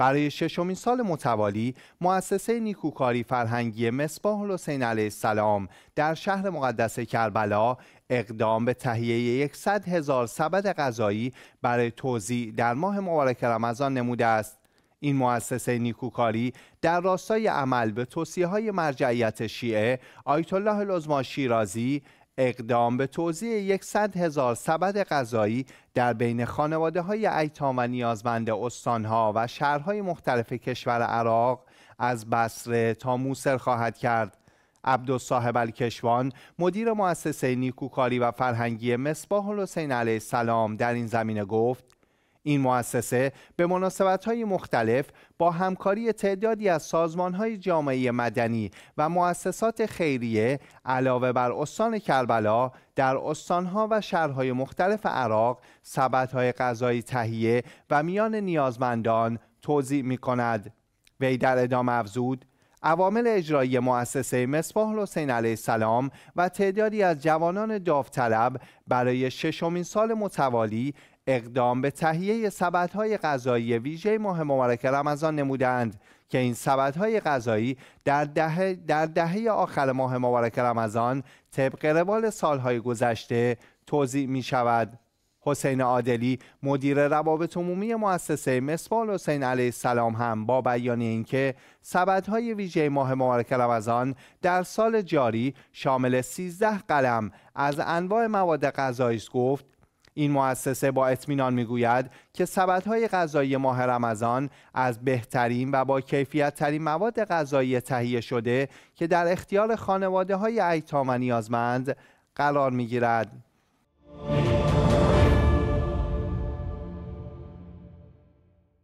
برای ششمین سال متوالی مؤسسه نیکوکاری فرهنگی مصباح حسین علیه السلام در شهر مقدس کربلا اقدام به تهیه یکصد هزار سبد غذایی برای توزیع در ماه مبارک رمضان نموده است این مؤسسه نیکوکاری در راستای عمل به توصیه های مرجعیت شیعه آیت الله العظما شیرازی اقدام به توزیع یکصد هزار سبد غذایی در بین خانواده های ایتام و نیازمند استانها و شهرهای مختلف کشور عراق از بصره تا موسر خواهد کرد. عبدالصاحب الکشوان مدیر مؤسسه نیکوکاری و فرهنگی مصباح الحسین علیه السلام در این زمینه گفت این مؤسسه به های مختلف با همکاری تعدادی از های جامعه مدنی و مؤسسات خیریه علاوه بر استان کربلا در استانها و شهرهای مختلف عراق های غذایی تهیه و میان نیازمندان توضیح می کند. وی در ادامه افزود عوامل اجرایی مؤسسه مصباح حسین علیه السلام و تعدادی از جوانان داوطلب برای ششمین سال متوالی اقدام به تهیه سبدهای غذایی ویژه ماه مبارک رمضان نمودند که این سبدهای غذایی در دهه, در دهه آخر ماه مبارک رمضان طبق روال سالهای گذشته توضیح می شود. حسین عادلی مدیر روابط عمومی مؤسسه مسبال حسین علیه السلام هم با بیان اینکه سبدهای ویژه ماه مبارک رمضان در سال جاری شامل 13 قلم از انواع مواد غذایی است گفت این مؤسسه با اطمینان میگوید که سبدهای غذایی ماه رمضان از بهترین و با کیفیت ترین مواد غذایی تهیه شده که در اختیار خانواده های ایتام و نیازمند قرار می گیرد.